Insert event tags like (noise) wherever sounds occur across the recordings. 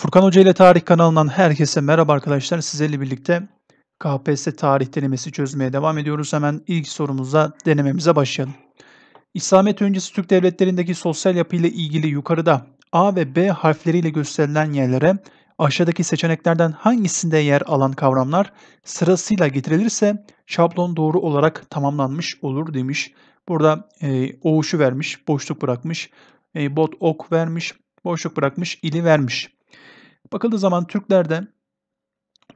Furkan Hoca ile Tarih kanalından herkese merhaba arkadaşlar. Sizlerle birlikte KPSS tarih denemesi çözmeye devam ediyoruz. Hemen ilk sorumuza denememize başlayalım. İslamiyet öncesi Türk devletlerindeki sosyal yapıyla ilgili yukarıda A ve B harfleriyle gösterilen yerlere aşağıdaki seçeneklerden hangisinde yer alan kavramlar sırasıyla getirilirse şablon doğru olarak tamamlanmış olur demiş. Burada e, oğuşu vermiş, boşluk bırakmış, e, bot ok vermiş, boşluk bırakmış, ili vermiş. Bakıldığı zaman Türklerde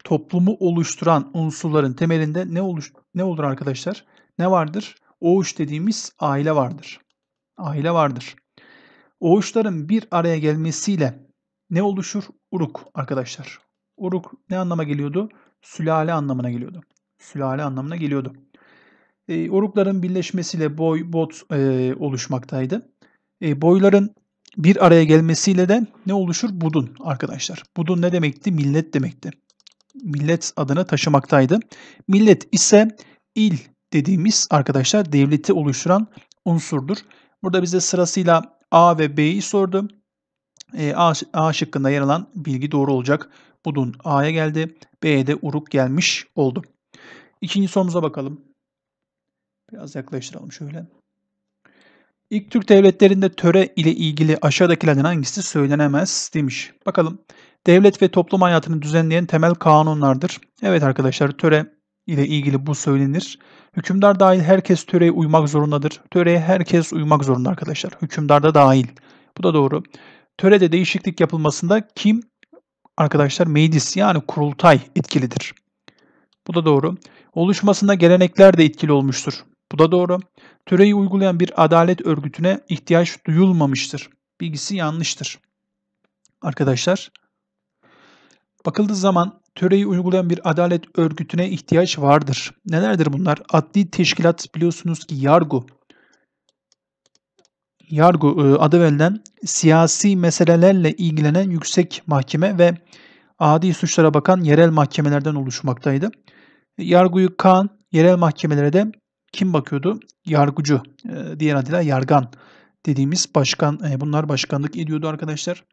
toplumu oluşturan unsurların temelinde ne oluş ne olur arkadaşlar? Ne vardır? Oğuş dediğimiz aile vardır. Aile vardır. Oğuşların bir araya gelmesiyle ne oluşur? Uruk arkadaşlar. Uruk ne anlama geliyordu? Sülale anlamına geliyordu. Sülale anlamına geliyordu. E, orukların birleşmesiyle boy bot e, oluşmaktaydı. E, boyların bir araya gelmesiyle de ne oluşur? Budun arkadaşlar. Budun ne demekti? Millet demekti. Millet adını taşımaktaydı. Millet ise il dediğimiz arkadaşlar devleti oluşturan unsurdur. Burada bize sırasıyla A ve B'yi sordu. E, A, A şıkkında yer alan bilgi doğru olacak. Budun A'ya geldi. B'ye de Uruk gelmiş oldu. İkinci sorumuza bakalım. Biraz yaklaştıralım şöyle. İlk Türk devletlerinde töre ile ilgili aşağıdakilerden hangisi söylenemez demiş. Bakalım. Devlet ve toplum hayatını düzenleyen temel kanunlardır. Evet arkadaşlar töre ile ilgili bu söylenir. Hükümdar dahil herkes töreye uymak zorundadır. Töreye herkes uymak zorunda arkadaşlar. Hükümdar da dahil. Bu da doğru. Törede değişiklik yapılmasında kim arkadaşlar meclis yani kurultay etkilidir. Bu da doğru. Oluşmasında gelenekler de etkili olmuştur. Bu da doğru. Töreyi uygulayan bir adalet örgütüne ihtiyaç duyulmamıştır. Bilgisi yanlıştır. Arkadaşlar, bakıldığı zaman töreyi uygulayan bir adalet örgütüne ihtiyaç vardır. Nelerdir bunlar? Adli teşkilat biliyorsunuz ki yargı. Yargı e, adı verilen siyasi meselelerle ilgilenen yüksek mahkeme ve adi suçlara bakan yerel mahkemelerden oluşmaktaydı. Yargıyı kan yerel mahkemelere de kim bakıyordu? Yargıcı, e, diğer adıyla yargan dediğimiz başkan, e, bunlar başkanlık ediyordu arkadaşlar.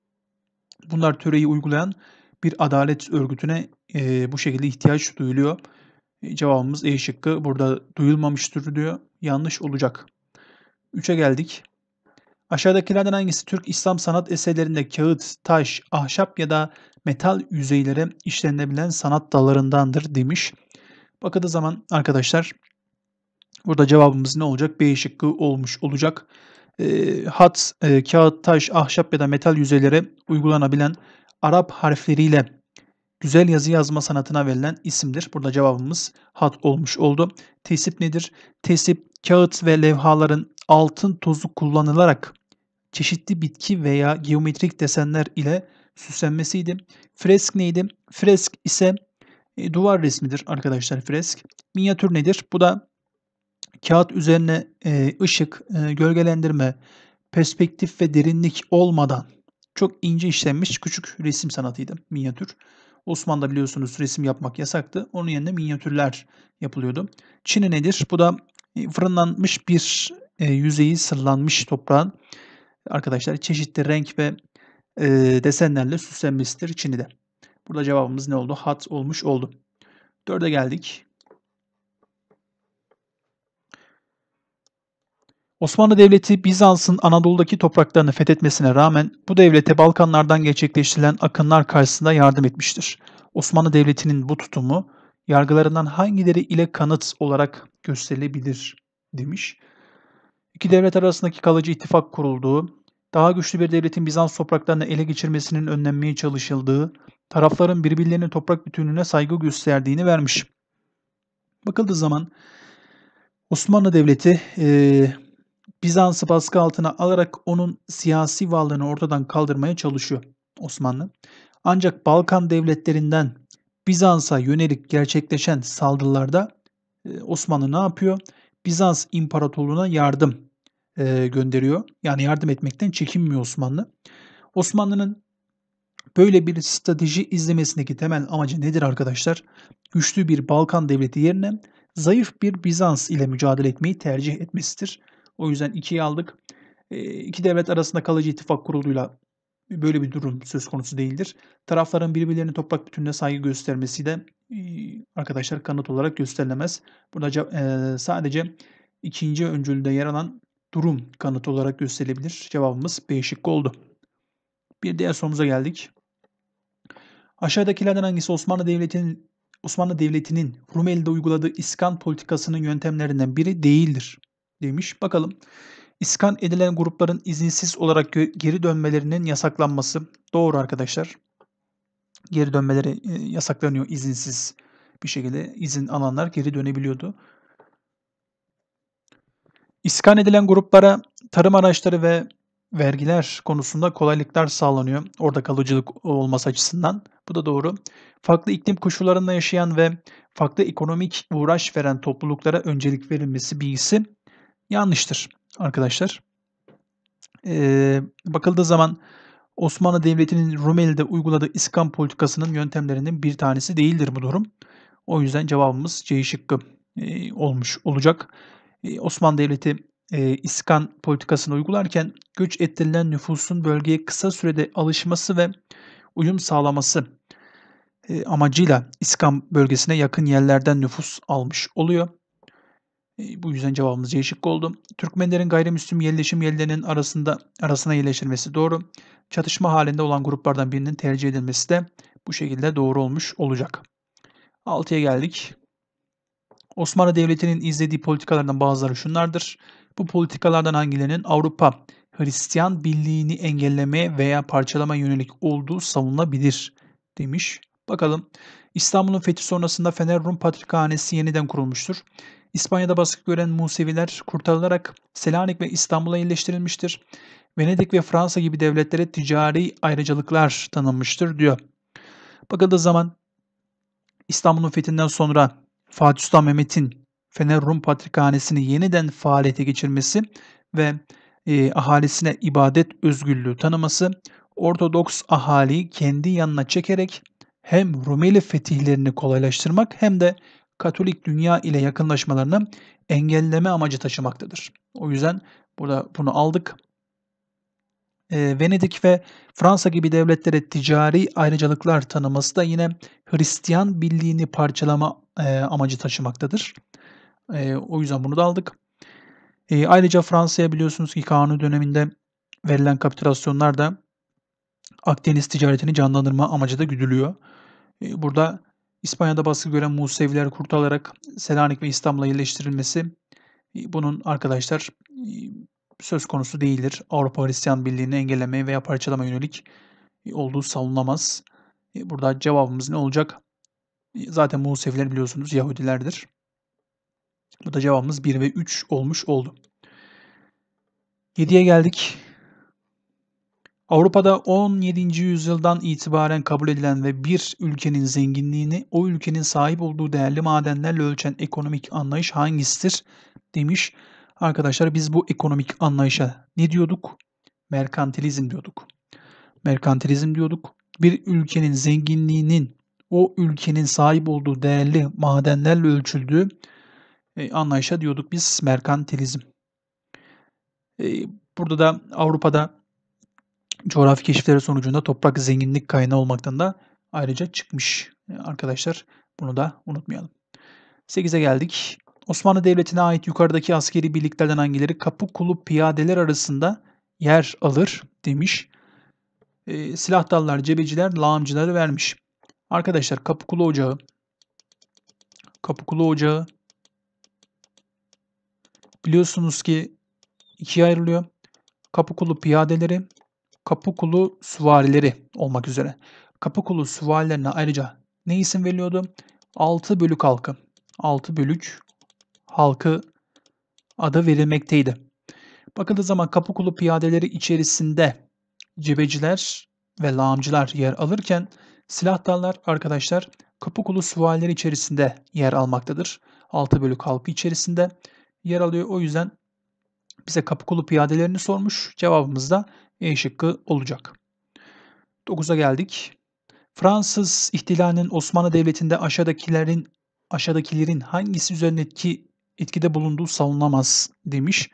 Bunlar töreyi uygulayan bir adalet örgütüne e, bu şekilde ihtiyaç duyuluyor. cevabımız E şıkkı burada duyulmamıştır diyor. Yanlış olacak. 3'e geldik. Aşağıdakilerden hangisi Türk İslam sanat eserlerinde kağıt, taş, ahşap ya da metal yüzeylere işlenebilen sanat dallarındandır demiş. Bakıldığı zaman arkadaşlar Burada cevabımız ne olacak? B şıkkı olmuş olacak. E, hat, e, kağıt, taş, ahşap ya da metal yüzeylere uygulanabilen Arap harfleriyle güzel yazı yazma sanatına verilen isimdir. Burada cevabımız hat olmuş oldu. Tesip nedir? Tesip kağıt ve levhaların altın tozu kullanılarak çeşitli bitki veya geometrik desenler ile süslenmesiydi. Fresk neydi? Fresk ise e, duvar resmidir arkadaşlar fresk. Minyatür nedir? Bu da kağıt üzerine e, ışık, e, gölgelendirme, perspektif ve derinlik olmadan çok ince işlenmiş küçük resim sanatıydı minyatür. Osmanlı'da biliyorsunuz resim yapmak yasaktı. Onun yerine minyatürler yapılıyordu. Çini nedir? Bu da e, fırınlanmış bir e, yüzeyi sırlanmış toprağın arkadaşlar çeşitli renk ve e, desenlerle süslenmesidir de. Burada cevabımız ne oldu? Hat olmuş oldu. Dörde geldik. Osmanlı Devleti Bizans'ın Anadolu'daki topraklarını fethetmesine rağmen bu devlete Balkanlardan gerçekleştirilen akınlar karşısında yardım etmiştir. Osmanlı Devleti'nin bu tutumu yargılarından hangileri ile kanıt olarak gösterilebilir demiş. İki devlet arasındaki kalıcı ittifak kurulduğu, daha güçlü bir devletin Bizans topraklarını ele geçirmesinin önlenmeye çalışıldığı, tarafların birbirlerinin toprak bütünlüğüne saygı gösterdiğini vermiş. Bakıldığı zaman Osmanlı Devleti Bizans'ı baskı altına alarak onun siyasi varlığını ortadan kaldırmaya çalışıyor Osmanlı. Ancak Balkan devletlerinden Bizans'a yönelik gerçekleşen saldırılarda e, Osmanlı ne yapıyor? Bizans İmparatorluğu'na yardım e, gönderiyor. Yani yardım etmekten çekinmiyor Osmanlı. Osmanlı'nın böyle bir strateji izlemesindeki temel amacı nedir arkadaşlar? Güçlü bir Balkan devleti yerine zayıf bir Bizans ile mücadele etmeyi tercih etmesidir. O yüzden 2'yi aldık. Ee, iki devlet arasında kalıcı ittifak kuruluyla böyle bir durum söz konusu değildir. Tarafların birbirlerinin toprak bütününe saygı göstermesi de e, arkadaşlar kanıt olarak gösterilemez. Burada e, sadece ikinci öncülde yer alan durum kanıt olarak gösterilebilir. Cevabımız B şıkkı oldu. Bir diğer sorumuza geldik. Aşağıdakilerden hangisi Osmanlı Devleti'nin Osmanlı Devleti'nin Rumeli'de uyguladığı iskan politikasının yöntemlerinden biri değildir? demiş. Bakalım. İskan edilen grupların izinsiz olarak geri dönmelerinin yasaklanması doğru arkadaşlar. Geri dönmeleri e, yasaklanıyor izinsiz bir şekilde izin alanlar geri dönebiliyordu. İskan edilen gruplara tarım araçları ve vergiler konusunda kolaylıklar sağlanıyor. Orada kalıcılık olması açısından. Bu da doğru. Farklı iklim koşullarında yaşayan ve farklı ekonomik uğraş veren topluluklara öncelik verilmesi bilgisi yanlıştır arkadaşlar. Ee, bakıldığı zaman Osmanlı Devleti'nin Rumeli'de uyguladığı iskan politikasının yöntemlerinin bir tanesi değildir bu durum. O yüzden cevabımız C şıkkı e, olmuş olacak. E, Osmanlı Devleti e, iskan politikasını uygularken göç ettirilen nüfusun bölgeye kısa sürede alışması ve uyum sağlaması e, amacıyla iskan bölgesine yakın yerlerden nüfus almış oluyor. Ee, bu yüzden cevabımız C şıkkı oldu. Türkmenlerin gayrimüslim yerleşim yerlerinin arasında arasına yerleştirilmesi doğru. Çatışma halinde olan gruplardan birinin tercih edilmesi de bu şekilde doğru olmuş olacak. 6'ya geldik. Osmanlı Devleti'nin izlediği politikalardan bazıları şunlardır. Bu politikalardan hangilerinin Avrupa Hristiyan birliğini engelleme veya parçalama yönelik olduğu savunulabilir demiş. Bakalım İstanbul'un fethi sonrasında Fener Rum Patrikhanesi yeniden kurulmuştur. İspanya'da baskı gören Museviler kurtarılarak Selanik ve İstanbul'a yerleştirilmiştir. Venedik ve Fransa gibi devletlere ticari ayrıcalıklar tanınmıştır diyor. Bakıldığı zaman İstanbul'un fethinden sonra Fatih Sultan Mehmet'in Fener Rum Patrikhanesi'ni yeniden faaliyete geçirmesi ve e, ahalisine ibadet özgürlüğü tanıması Ortodoks ahali kendi yanına çekerek hem Rumeli fetihlerini kolaylaştırmak hem de Katolik dünya ile yakınlaşmalarını engelleme amacı taşımaktadır. O yüzden burada bunu aldık. E, Venedik ve Fransa gibi devletlere ticari ayrıcalıklar tanıması da yine Hristiyan birliğini parçalama e, amacı taşımaktadır. E, o yüzden bunu da aldık. E, ayrıca Fransa'ya biliyorsunuz ki Kanuni döneminde verilen kapitülasyonlar da Akdeniz ticaretini canlandırma amacı da güdülüyor. Ee, burada İspanya'da baskı gören Museviler kurtularak Selanik ve İstanbul'a yerleştirilmesi e, bunun arkadaşlar e, söz konusu değildir. Avrupa Hristiyan Birliği'ni engellemeye veya parçalama yönelik e, olduğu savunamaz. Burada cevabımız ne olacak? Zaten Museviler biliyorsunuz Yahudilerdir. Burada cevabımız 1 ve 3 olmuş oldu. 7'ye geldik. Avrupa'da 17. yüzyıldan itibaren kabul edilen ve bir ülkenin zenginliğini o ülkenin sahip olduğu değerli madenlerle ölçen ekonomik anlayış hangisidir demiş. Arkadaşlar biz bu ekonomik anlayışa ne diyorduk? Merkantilizm diyorduk. Merkantilizm diyorduk. Bir ülkenin zenginliğinin o ülkenin sahip olduğu değerli madenlerle ölçüldüğü e, anlayışa diyorduk biz merkantilizm. E, burada da Avrupa'da coğrafi keşifleri sonucunda toprak zenginlik kaynağı olmaktan da ayrıca çıkmış. E, arkadaşlar bunu da unutmayalım. 8'e geldik. Osmanlı Devleti'ne ait yukarıdaki askeri birliklerden hangileri kulu piyadeler arasında yer alır demiş. E, silah dallar, cebeciler, lağımcıları vermiş. Arkadaşlar Kapıkulu Ocağı, Kapıkulu Ocağı biliyorsunuz ki ikiye ayrılıyor. Kapıkulu piyadeleri Kapıkulu süvarileri olmak üzere. Kapıkulu süvarilerine ayrıca ne isim veriliyordu? 6 bölük halkı. 6 bölük halkı adı verilmekteydi. Bakıldığı zaman Kapıkulu piyadeleri içerisinde cebeciler ve lağımcılar yer alırken silahtarlar arkadaşlar Kapıkulu süvarileri içerisinde yer almaktadır. 6 bölük halkı içerisinde yer alıyor. O yüzden bize Kapıkulu piyadelerini sormuş. Cevabımız da e şıkkı olacak. 9'a geldik. Fransız ihtilalinin Osmanlı Devleti'nde aşağıdakilerin aşağıdakilerin hangisi üzerine etki, etkide bulunduğu savunulamaz demiş.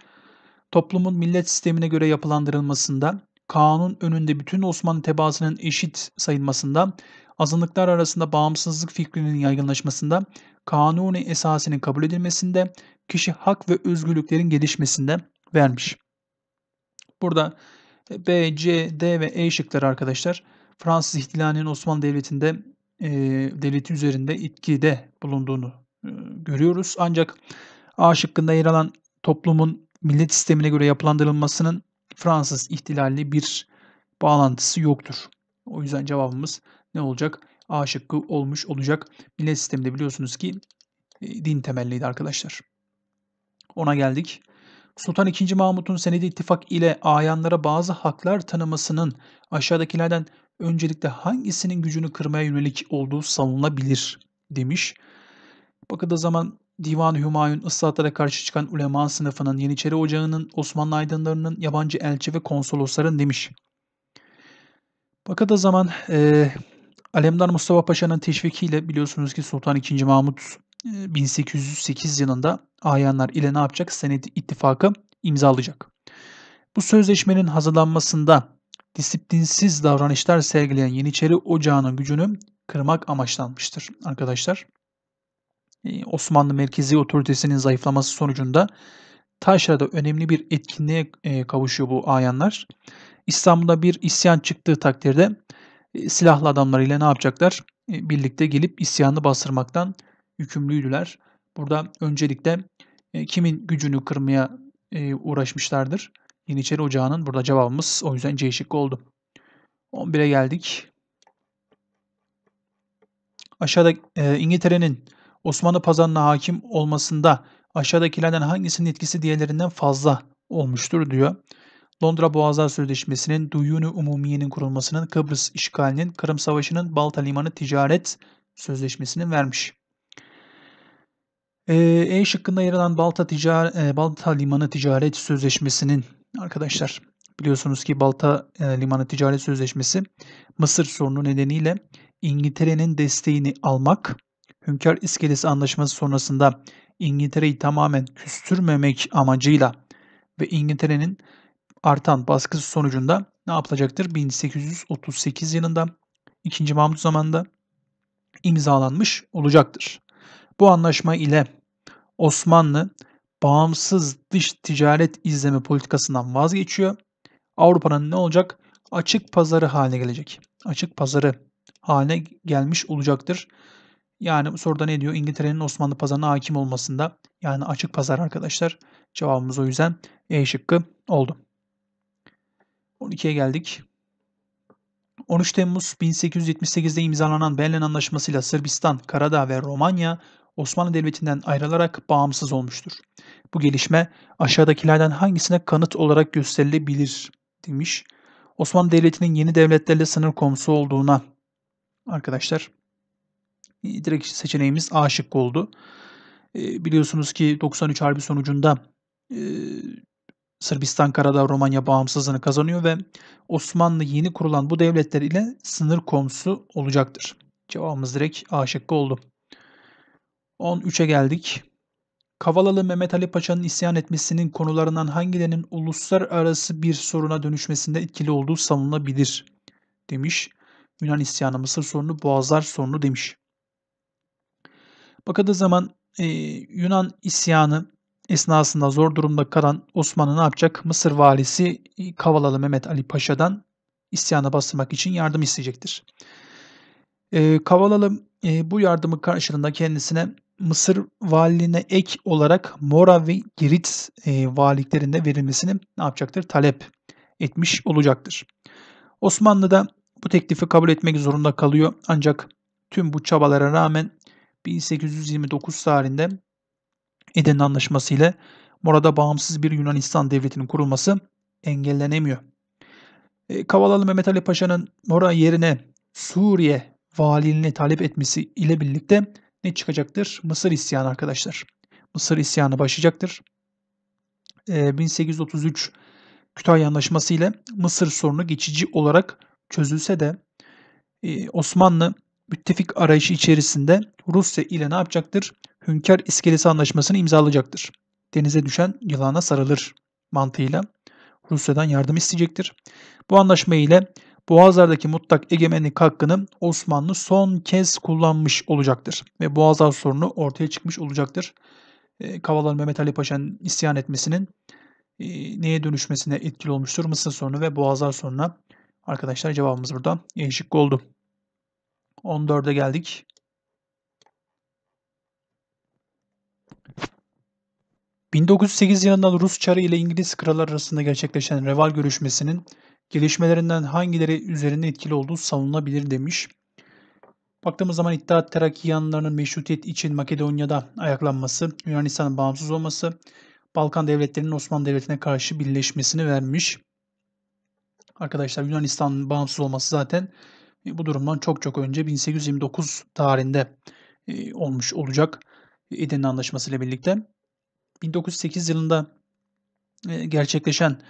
Toplumun millet sistemine göre yapılandırılmasında, kanun önünde bütün Osmanlı tebaasının eşit sayılmasında, azınlıklar arasında bağımsızlık fikrinin yaygınlaşmasında, kanuni esasının kabul edilmesinde, kişi hak ve özgürlüklerin gelişmesinde vermiş. Burada B, C, D ve E şıkları arkadaşlar Fransız ihtilalinin Osmanlı Devleti'nde e, devleti üzerinde etkide bulunduğunu e, görüyoruz. Ancak A şıkkında yer alan toplumun millet sistemine göre yapılandırılmasının Fransız ihtilali bir bağlantısı yoktur. O yüzden cevabımız ne olacak? A şıkkı olmuş olacak. Millet sisteminde biliyorsunuz ki e, din temelliydi arkadaşlar. Ona geldik. Sultan II. Mahmut'un senedi ittifak ile ayanlara bazı haklar tanımasının aşağıdakilerden öncelikle hangisinin gücünü kırmaya yönelik olduğu savunulabilir demiş. Bakıda zaman Divan-ı Hümayun ıslahatlara karşı çıkan ulema sınıfının, Yeniçeri Ocağı'nın, Osmanlı aydınlarının, yabancı elçi ve konsolosların demiş. Bakıda zaman e, Alemdar Mustafa Paşa'nın teşvikiyle biliyorsunuz ki Sultan II. Mahmut 1808 ee, yılında ayanlar ile ne yapacak? Senet ittifakı imzalayacak. Bu sözleşmenin hazırlanmasında disiplinsiz davranışlar sergileyen Yeniçeri Ocağı'nın gücünü kırmak amaçlanmıştır arkadaşlar. Ee, Osmanlı merkezi otoritesinin zayıflaması sonucunda Taşra'da önemli bir etkinliğe e, kavuşuyor bu ayanlar. İstanbul'da bir isyan çıktığı takdirde e, silahlı adamlarıyla ne yapacaklar? E, birlikte gelip isyanı bastırmaktan yükümlüydüler. Burada öncelikle e, kimin gücünü kırmaya e, uğraşmışlardır? Yeniçeri Ocağı'nın burada cevabımız o yüzden C şıkkı oldu. 11'e geldik. Aşağıda e, İngiltere'nin Osmanlı pazarına hakim olmasında aşağıdakilerden hangisinin etkisi diğerlerinden fazla olmuştur diyor. Londra Boğazlar Sözleşmesi'nin, Duyuni Umumiye'nin kurulmasının, Kıbrıs işgalinin, Kırım Savaşı'nın, Balta Limanı Ticaret Sözleşmesi'nin vermiş. E, e şıkkında yer alan Balta, Ticar e, Balta Limanı Ticaret Sözleşmesi'nin arkadaşlar biliyorsunuz ki Balta e, Limanı Ticaret Sözleşmesi Mısır sorunu nedeniyle İngiltere'nin desteğini almak, Hünkar İskelesi Anlaşması sonrasında İngiltere'yi tamamen küstürmemek amacıyla ve İngiltere'nin artan baskısı sonucunda ne yapılacaktır? 1838 yılında 2. Mahmut zamanında imzalanmış olacaktır. Bu anlaşma ile Osmanlı bağımsız dış ticaret izleme politikasından vazgeçiyor. Avrupa'nın ne olacak? Açık pazarı haline gelecek. Açık pazarı haline gelmiş olacaktır. Yani soruda ne diyor? İngiltere'nin Osmanlı pazarına hakim olmasında yani açık pazar arkadaşlar. Cevabımız o yüzden E şıkkı oldu. 12'ye geldik. 13 Temmuz 1878'de imzalanan Berlin Anlaşması ile Sırbistan, Karadağ ve Romanya Osmanlı Devleti'nden ayrılarak bağımsız olmuştur. Bu gelişme aşağıdakilerden hangisine kanıt olarak gösterilebilir demiş. Osmanlı Devleti'nin yeni devletlerle sınır komşusu olduğuna arkadaşlar e, direkt seçeneğimiz A şıkkı oldu. E, biliyorsunuz ki 93 Harbi sonucunda e, Sırbistan Karadağ Romanya bağımsızlığını kazanıyor ve Osmanlı yeni kurulan bu devletler ile sınır komşusu olacaktır. Cevabımız direkt A şıkkı oldu. 13'e geldik. Kavalalı Mehmet Ali Paşa'nın isyan etmesinin konularından hangilerinin uluslararası bir soruna dönüşmesinde etkili olduğu savunulabilir demiş. Yunan isyanı Mısır sorunu, Boğazlar sorunu demiş. Bakıldığı zaman e, Yunan isyanı esnasında zor durumda kalan Osman'ı ne yapacak? Mısır valisi e, Kavalalı Mehmet Ali Paşa'dan isyana bastırmak için yardım isteyecektir. E, Kavalalı e, bu yardımı karşılığında kendisine Mısır valiliğine ek olarak Mora ve Girit e, valiliklerinde verilmesini ne yapacaktır? Talep etmiş olacaktır. Osmanlı da bu teklifi kabul etmek zorunda kalıyor. Ancak tüm bu çabalara rağmen 1829 tarihinde Eden Anlaşması ile Mora'da bağımsız bir Yunanistan devletinin kurulması engellenemiyor. E, Kavalalı Mehmet Ali Paşa'nın Mora yerine Suriye valiliğini talep etmesi ile birlikte ne çıkacaktır? Mısır isyanı arkadaşlar. Mısır isyanı başlayacaktır. E, ee, 1833 Kütahya Anlaşması ile Mısır sorunu geçici olarak çözülse de e, Osmanlı müttefik arayışı içerisinde Rusya ile ne yapacaktır? Hünkar İskelesi Anlaşması'nı imzalayacaktır. Denize düşen yılana sarılır mantığıyla Rusya'dan yardım isteyecektir. Bu anlaşma ile Boğazlar'daki mutlak egemenlik hakkını Osmanlı son kez kullanmış olacaktır ve Boğazlar sorunu ortaya çıkmış olacaktır. E, ee, Kavalar Mehmet Ali Paşa'nın isyan etmesinin e, neye dönüşmesine etkili olmuştur? Mısır sorunu ve Boğazlar sorununa arkadaşlar cevabımız burada E oldu. 14'e geldik. ...1908 yılından Rus Çarı ile İngiliz kralar arasında gerçekleşen Reval görüşmesinin Gelişmelerinden hangileri üzerinde etkili olduğu savunulabilir demiş. Baktığımız zaman İttihat Terakki yanlarının meşrutiyet için Makedonya'da ayaklanması, Yunanistan'ın bağımsız olması, Balkan devletlerinin Osmanlı Devleti'ne karşı birleşmesini vermiş. Arkadaşlar Yunanistan'ın bağımsız olması zaten e, bu durumdan çok çok önce 1829 tarihinde e, olmuş olacak e, Edirne anlaşmasıyla birlikte. 1908 yılında gerçekleşen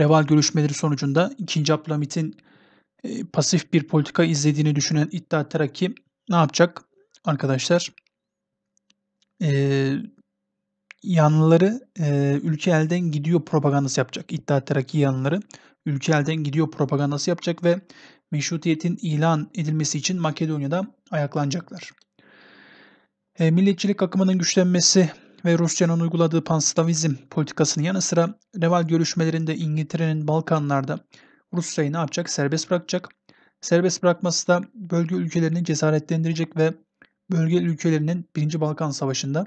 Reval görüşmeleri sonucunda 2. Abdülhamit'in e, pasif bir politika izlediğini düşünen İttihat Terakki ne yapacak arkadaşlar? E, yanlıları e, ülke elden gidiyor propagandası yapacak. İttihat Terakki yanlıları ülke elden gidiyor propagandası yapacak ve meşrutiyetin ilan edilmesi için Makedonya'da ayaklanacaklar. E, milliyetçilik akımının güçlenmesi ve Rusya'nın uyguladığı panslavizm politikasının yanı sıra Reval görüşmelerinde İngiltere'nin Balkanlarda Rusya'yı ne yapacak? Serbest bırakacak. Serbest bırakması da bölge ülkelerini cesaretlendirecek ve bölge ülkelerinin 1. Balkan Savaşı'nda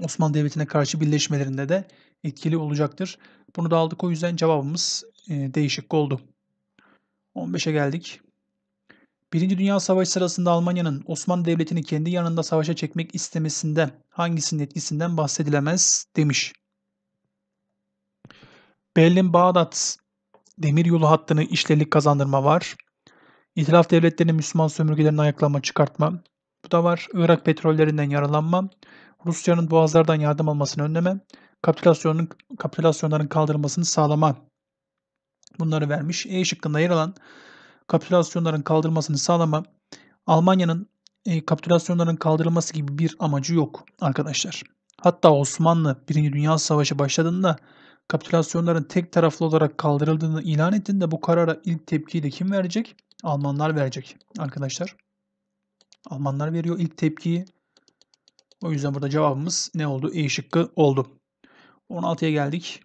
Osmanlı Devleti'ne karşı birleşmelerinde de etkili olacaktır. Bunu da aldık o yüzden cevabımız e, değişik oldu. 15'e geldik. Birinci Dünya Savaşı sırasında Almanya'nın Osmanlı Devleti'ni kendi yanında savaşa çekmek istemesinde hangisinin etkisinden bahsedilemez demiş. Berlin-Bağdat demiryolu hattını işlevlik kazandırma var. İtilaf devletlerinin Müslüman sömürgelerini ayaklama çıkartma. Bu da var. Irak petrollerinden yaralanma. Rusya'nın boğazlardan yardım almasını önleme. Kapitülasyonun, kapitülasyonların kaldırılmasını sağlama. Bunları vermiş. E şıkkında yer alan kapitülasyonların kaldırılmasını sağlama Almanya'nın e, kapitülasyonların kaldırılması gibi bir amacı yok arkadaşlar. Hatta Osmanlı 1. Dünya Savaşı başladığında kapitülasyonların tek taraflı olarak kaldırıldığını ilan ettiğinde bu karara ilk tepkiyi de kim verecek? Almanlar verecek arkadaşlar. Almanlar veriyor ilk tepkiyi. O yüzden burada cevabımız ne oldu? E şıkkı oldu. 16'ya geldik.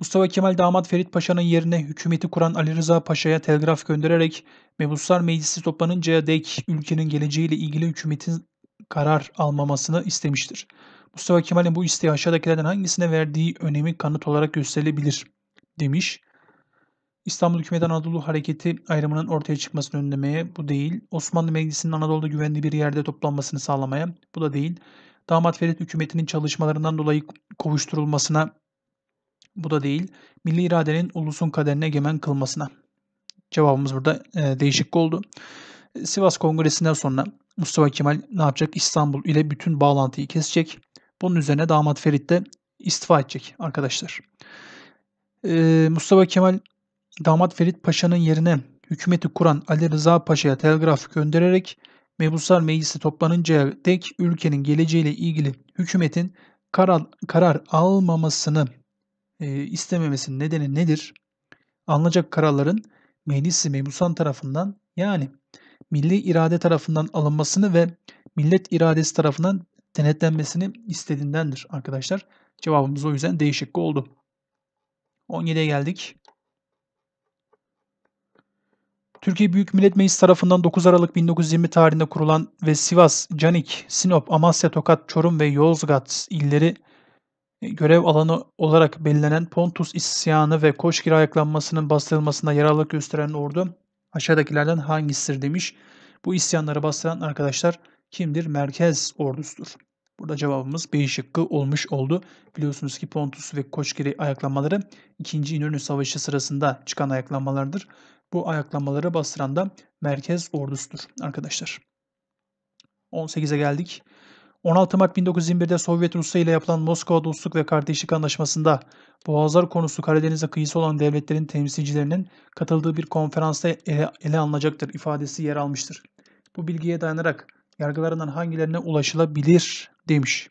Mustafa Kemal Damat Ferit Paşa'nın yerine hükümeti kuran Ali Rıza Paşa'ya telgraf göndererek Mebuslar Meclisi toplanıncaya dek ülkenin geleceğiyle ilgili hükümetin karar almamasını istemiştir. Mustafa Kemal'in bu isteği aşağıdakilerden hangisine verdiği önemi kanıt olarak gösterilebilir demiş. İstanbul Hükümeti Anadolu Hareketi ayrımının ortaya çıkmasını önlemeye bu değil. Osmanlı Meclisi'nin Anadolu'da güvenli bir yerde toplanmasını sağlamaya bu da değil. Damat Ferit hükümetinin çalışmalarından dolayı kovuşturulmasına bu da değil. Milli iradenin ulusun kaderine egemen kılmasına. Cevabımız burada e, değişik oldu. E, Sivas Kongresi'nden sonra Mustafa Kemal ne yapacak? İstanbul ile bütün bağlantıyı kesecek. Bunun üzerine damat Ferit de istifa edecek arkadaşlar. Ee, Mustafa Kemal damat Ferit Paşa'nın yerine hükümeti kuran Ali Rıza Paşa'ya telgraf göndererek mebuslar meclisi toplanıncaya dek ülkenin geleceğiyle ilgili hükümetin karar, karar almamasını e, istememesinin nedeni nedir? Alınacak kararların meclis-i memusan tarafından yani milli irade tarafından alınmasını ve millet iradesi tarafından denetlenmesini istediğindendir arkadaşlar. Cevabımız o yüzden değişik oldu. 17'ye geldik. Türkiye Büyük Millet Meclisi tarafından 9 Aralık 1920 tarihinde kurulan ve Sivas, Canik, Sinop, Amasya, Tokat, Çorum ve Yozgat illeri görev alanı olarak belirlenen Pontus isyanı ve Koşkir ayaklanmasının bastırılmasında yararlık gösteren ordu aşağıdakilerden hangisidir demiş. Bu isyanları bastıran arkadaşlar kimdir? Merkez ordusudur. Burada cevabımız B şıkkı olmuş oldu. Biliyorsunuz ki Pontus ve Koçgiri ayaklanmaları 2. İnönü Savaşı sırasında çıkan ayaklanmalardır. Bu ayaklanmaları bastıran da merkez ordusudur arkadaşlar. 18'e geldik. 16 Mart 1921'de Sovyet Rusya ile yapılan Moskova Dostluk ve Kardeşlik Anlaşması'nda Boğazlar konusu Karadeniz'e kıyısı olan devletlerin temsilcilerinin katıldığı bir konferansta ele, ele alınacaktır ifadesi yer almıştır. Bu bilgiye dayanarak yargılarından hangilerine ulaşılabilir demiş.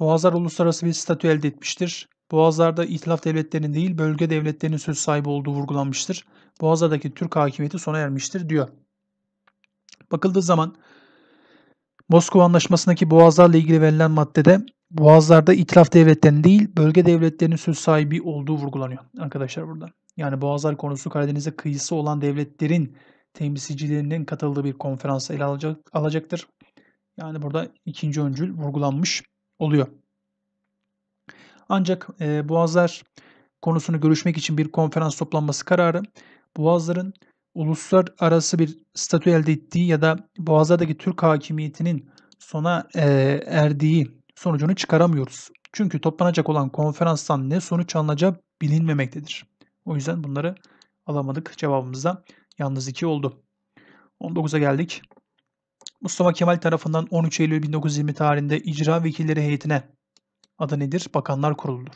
Boğazlar uluslararası bir statü elde etmiştir. Boğazlar'da itilaf devletlerinin değil bölge devletlerinin söz sahibi olduğu vurgulanmıştır. Boğazlar'daki Türk hakimiyeti sona ermiştir diyor. Bakıldığı zaman Moskova Anlaşması'ndaki boğazlarla ilgili verilen maddede boğazlarda itilaf devletlerinin değil bölge devletlerinin söz sahibi olduğu vurgulanıyor arkadaşlar burada. Yani boğazlar konusu Karadeniz'e kıyısı olan devletlerin temsilcilerinin katıldığı bir konferans ele alacak, alacaktır. Yani burada ikinci öncül vurgulanmış oluyor. Ancak e, boğazlar konusunu görüşmek için bir konferans toplanması kararı boğazların uluslararası bir statü elde ettiği ya da Boğazlar'daki Türk hakimiyetinin sona e, erdiği sonucunu çıkaramıyoruz. Çünkü toplanacak olan konferanstan ne sonuç alınacağı bilinmemektedir. O yüzden bunları alamadık. Cevabımızda yalnız iki oldu. 19'a geldik. Mustafa Kemal tarafından 13 Eylül 1920 tarihinde icra vekilleri heyetine adı nedir? Bakanlar Kurulu'dur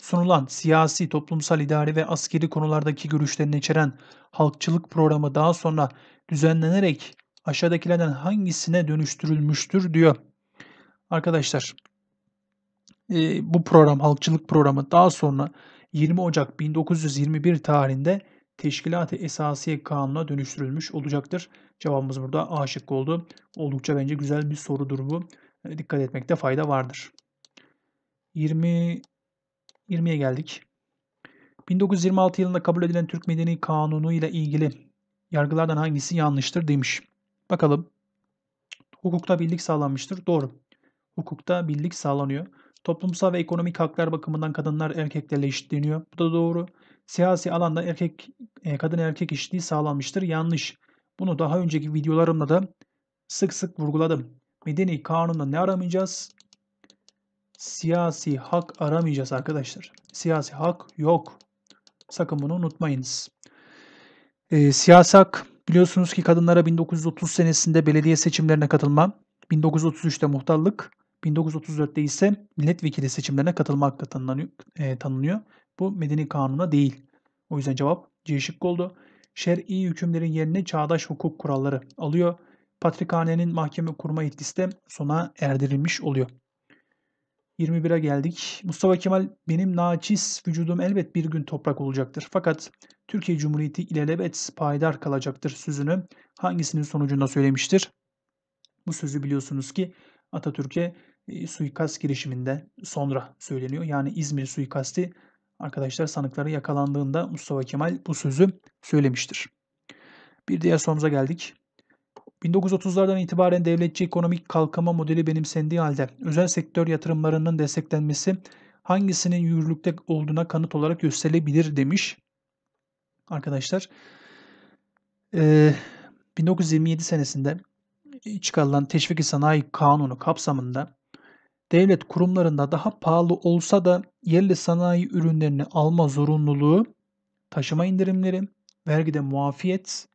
sunulan siyasi, toplumsal, idari ve askeri konulardaki görüşlerini içeren halkçılık programı daha sonra düzenlenerek aşağıdakilerden hangisine dönüştürülmüştür diyor. Arkadaşlar e, bu program halkçılık programı daha sonra 20 Ocak 1921 tarihinde Teşkilat-ı Esasiye Kanunu'na dönüştürülmüş olacaktır. Cevabımız burada A şıkkı oldu. Oldukça bence güzel bir sorudur bu. E, dikkat etmekte fayda vardır. 20 20'ye geldik. 1926 yılında kabul edilen Türk Medeni Kanunu ile ilgili yargılardan hangisi yanlıştır demiş. Bakalım. Hukukta birlik sağlanmıştır. Doğru. Hukukta birlik sağlanıyor. Toplumsal ve ekonomik haklar bakımından kadınlar erkeklerle eşitleniyor. Bu da doğru. Siyasi alanda erkek e, kadın erkek eşitliği sağlanmıştır. Yanlış. Bunu daha önceki videolarımda da sık sık vurguladım. Medeni kanunda ne aramayacağız? siyasi hak aramayacağız arkadaşlar. Siyasi hak yok. Sakın bunu unutmayınız. E, siyasi hak biliyorsunuz ki kadınlara 1930 senesinde belediye seçimlerine katılma, 1933'te muhtarlık, 1934'te ise milletvekili seçimlerine katılma hakkı tanınıyor. E, tanınıyor. Bu medeni kanuna değil. O yüzden cevap C şıkkı oldu. Şer'i hükümlerin yerine çağdaş hukuk kuralları alıyor. Patrikhanenin mahkeme kurma yetkisi de sona erdirilmiş oluyor. 21'e geldik. Mustafa Kemal benim naçiz vücudum elbet bir gün toprak olacaktır. Fakat Türkiye Cumhuriyeti ilelebet payidar kalacaktır sözünü hangisinin sonucunda söylemiştir? Bu sözü biliyorsunuz ki Atatürk'e e, suikast girişiminde sonra söyleniyor. Yani İzmir suikasti arkadaşlar sanıkları yakalandığında Mustafa Kemal bu sözü söylemiştir. Bir diğer sorumuza geldik. 1930'lardan itibaren devletçi ekonomik kalkınma modeli benimsendiği halde özel sektör yatırımlarının desteklenmesi hangisinin yürürlükte olduğuna kanıt olarak gösterilebilir demiş. Arkadaşlar ee, 1927 senesinde çıkarılan Teşviki Sanayi Kanunu kapsamında devlet kurumlarında daha pahalı olsa da yerli sanayi ürünlerini alma zorunluluğu, taşıma indirimleri, vergide muafiyet,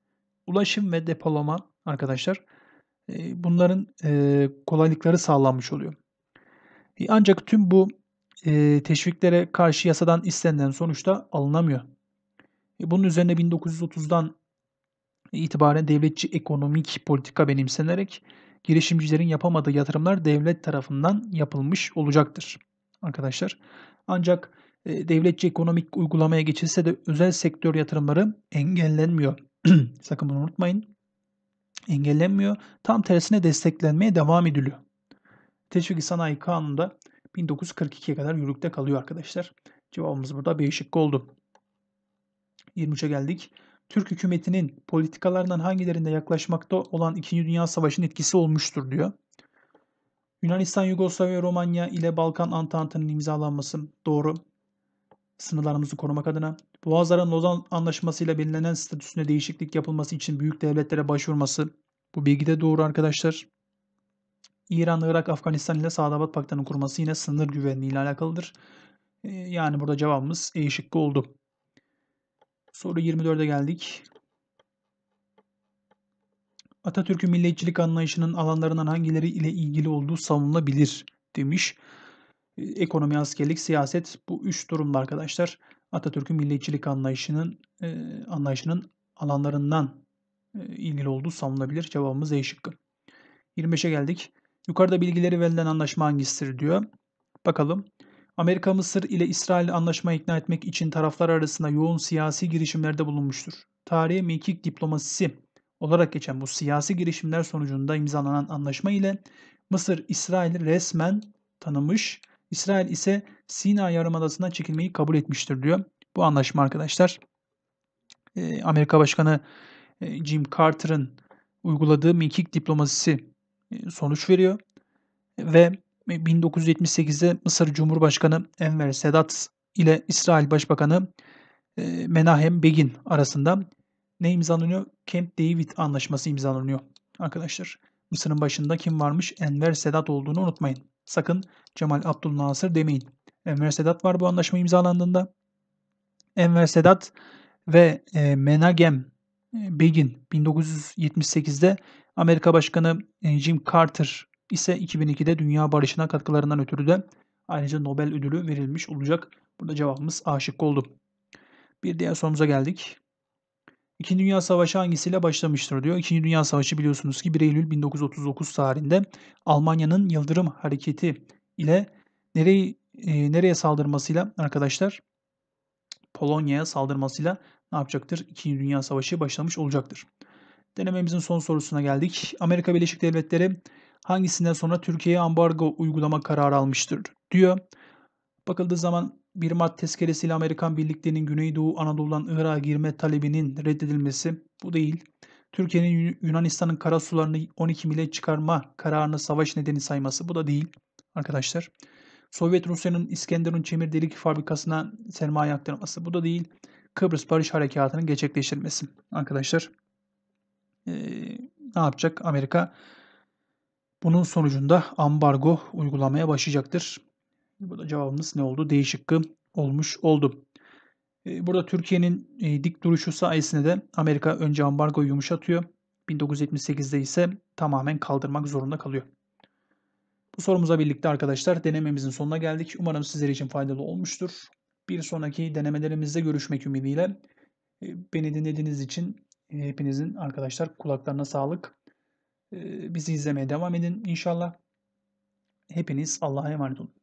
ulaşım ve depolama arkadaşlar bunların kolaylıkları sağlanmış oluyor. E, ancak tüm bu teşviklere karşı yasadan istenilen sonuçta alınamıyor. E, bunun üzerine 1930'dan itibaren devletçi ekonomik politika benimsenerek girişimcilerin yapamadığı yatırımlar devlet tarafından yapılmış olacaktır arkadaşlar. Ancak e, devletçi ekonomik uygulamaya geçilse de özel sektör yatırımları engellenmiyor. (clears throat) Sakın bunu unutmayın engellenmiyor. Tam tersine desteklenmeye devam ediliyor. Teşviki Sanayi Kanunu da 1942'ye kadar yürürlükte kalıyor arkadaşlar. Cevabımız burada B şıkkı oldu. 23'e geldik. Türk hükümetinin politikalarından hangilerinde yaklaşmakta olan 2. Dünya Savaşı'nın etkisi olmuştur diyor. Yunanistan, Yugoslavya, Romanya ile Balkan Antantı'nın imzalanması doğru. Sınırlarımızı korumak adına Boğazların Lozan Anlaşması'yla belirlenen statüsüne değişiklik yapılması için büyük devletlere başvurması. Bu bilgi de doğru arkadaşlar. İran, Irak, Afganistan ile Sadabat Paktı'nın kurması yine sınır güvenliği ile alakalıdır. Ee, yani burada cevabımız E şıkkı oldu. Soru 24'e geldik. Atatürk'ün milliyetçilik anlayışının alanlarından hangileri ile ilgili olduğu savunulabilir demiş. Ee, ekonomi, askerlik, siyaset bu üç durumda arkadaşlar. Atatürk'ün milliyetçilik anlayışının e, anlayışının alanlarından e, ilgili olduğu savunulabilir. Cevabımız E şıkkı. 25'e geldik. Yukarıda bilgileri verilen anlaşma hangisidir diyor. Bakalım. Amerika Mısır ile İsrail anlaşmayı ikna etmek için taraflar arasında yoğun siyasi girişimlerde bulunmuştur. Tarihe mekik diplomasisi olarak geçen bu siyasi girişimler sonucunda imzalanan anlaşma ile Mısır İsrail resmen tanımış İsrail ise Sina Yarımadası'ndan çekilmeyi kabul etmiştir diyor. Bu anlaşma arkadaşlar e, Amerika Başkanı e, Jim Carter'ın uyguladığı minkik diplomasisi e, sonuç veriyor. Ve 1978'de Mısır Cumhurbaşkanı Enver Sedat ile İsrail Başbakanı Menahem Begin arasında ne imzalanıyor? Camp David Anlaşması imzalanıyor arkadaşlar. Mısır'ın başında kim varmış? Enver Sedat olduğunu unutmayın. Sakın Cemal Abdul Nasır demeyin. Enver Sedat var bu anlaşma imzalandığında. Enver Sedat ve e, Menagem e, Begin 1978'de Amerika Başkanı e, Jim Carter ise 2002'de dünya barışına katkılarından ötürü de ayrıca Nobel ödülü verilmiş olacak. Burada cevabımız aşık oldu. Bir diğer sorumuza geldik. İkinci Dünya Savaşı hangisiyle başlamıştır diyor. İkinci Dünya Savaşı biliyorsunuz ki 1 Eylül 1939 tarihinde Almanya'nın Yıldırım Hareketi ile nereye, e, nereye saldırmasıyla arkadaşlar Polonya'ya saldırmasıyla ne yapacaktır? İkinci Dünya Savaşı başlamış olacaktır. Denememizin son sorusuna geldik. Amerika Birleşik Devletleri hangisinden sonra Türkiye'ye ambargo uygulama kararı almıştır diyor. Bakıldığı zaman bir Mart tezkeresiyle Amerikan birliklerinin Güneydoğu Anadolu'dan Irak'a girme talebinin reddedilmesi bu değil. Türkiye'nin Yunanistan'ın kara sularını 12 mile çıkarma kararını savaş nedeni sayması bu da değil arkadaşlar. Sovyet Rusya'nın İskenderun çemir delik fabrikasına sermaye aktarması bu da değil. Kıbrıs Barış Harekatı'nın gerçekleştirilmesi arkadaşlar. Ee, ne yapacak Amerika? Bunun sonucunda ambargo uygulamaya başlayacaktır. Burada cevabımız ne oldu? D şıkkı olmuş oldu. E, burada Türkiye'nin e, dik duruşu sayesinde de Amerika önce ambargoyu yumuşatıyor. 1978'de ise tamamen kaldırmak zorunda kalıyor. Bu sorumuza birlikte arkadaşlar denememizin sonuna geldik. Umarım sizler için faydalı olmuştur. Bir sonraki denemelerimizde görüşmek ümidiyle. E, beni dinlediğiniz için hepinizin arkadaşlar kulaklarına sağlık. Bizi izlemeye devam edin inşallah. Hepiniz Allah'a emanet olun.